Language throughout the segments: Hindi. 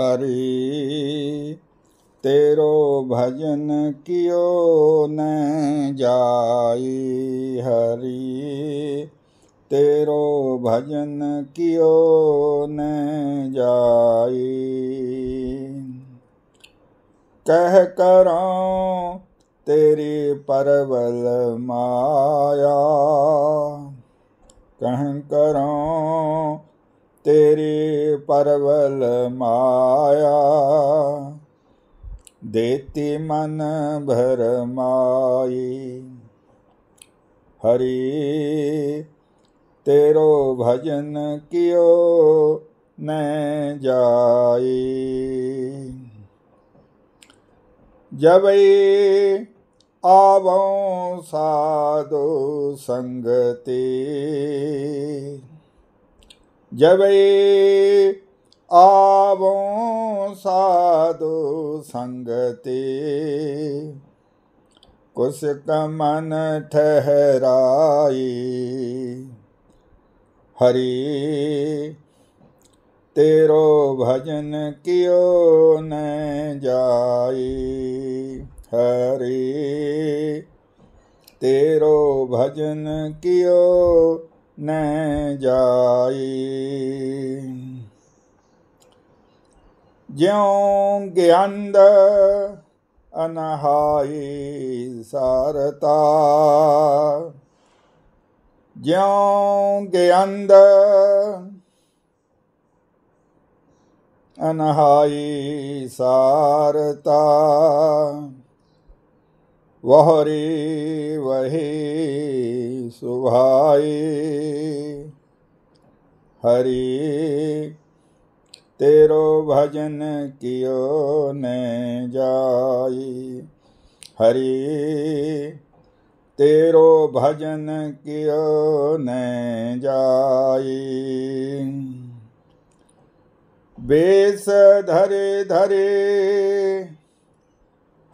हरि तेरो भजन कियो न जाई हरि तेरो भजन कियो न जाई कह करो तेरी परबल माया कह करो तेरी परवल माया देती मन भर माई हरि तेरो भजन कियो न जाई जब आवो साधु संगति जबे आवो साधु संगति कुछ कमन ठहराई हरि तेरो भजन कियो न जाई हरि तेरो भजन कियो ਨੈ ਜਾਏ ਜਿਉ ਗਿਆਨ ਅਨਹਾਈ ਸਰਤਾ ਜਿਉ ਗਿਆਨ ਅਨਹਾਈ ਸਰਤਾ वहरी वही सुभाई हरि तेरो भजन कियो ने जाई हरि तेरो भजन कियो ने जाई बेस धरे धरे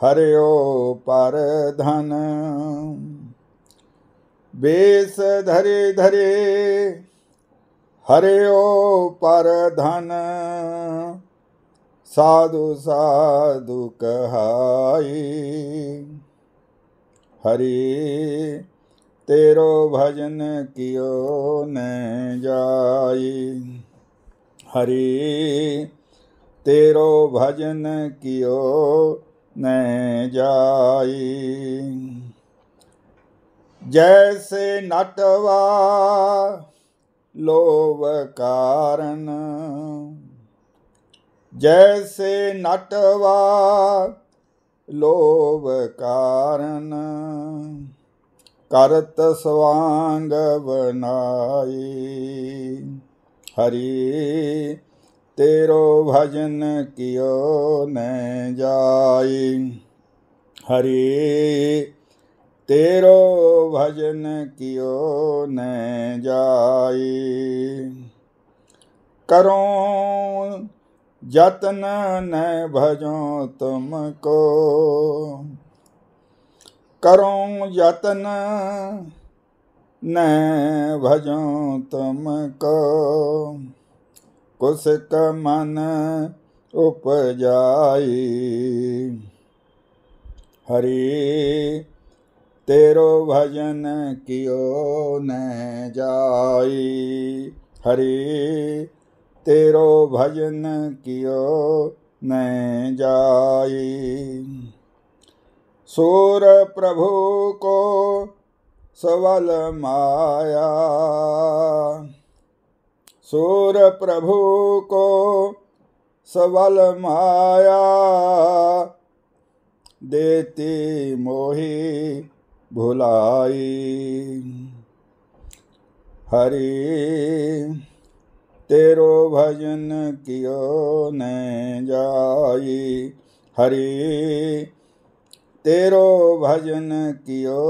हरयो धन बेस धरे धरे हरयो धन साधु साधु कहाई हरि तेरो भजन कियो न जाई हरि तेरो भजन कियो ਨੈ ਜਾਈ ਜੈਸੇ ਨਟਵਾ ਲੋਭ ਕਾਰਨ ਜੈਸੇ ਨਟਵਾ ਲੋਭ ਕਾਰਨ ਕਰਤ ਸਵਾੰਗ ਬਨਾਈ ਹਰੀ तेरो भजन कियो न जाई हरि तेरो भजन कियो न जाई करो जतन न भजो तुमको करो जतन न भजो तुमको कुसक मन उपजाई हरी तेरो भजन कियो न जाई हरी तेरो भजन कियो न जाई सूर प्रभु को सवल माया सूर प्रभु को सबल माया देती मोही भुलाई हरि तेरो भजन कियो न जाई हरि तेरो भजन कियो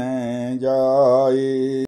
न जाई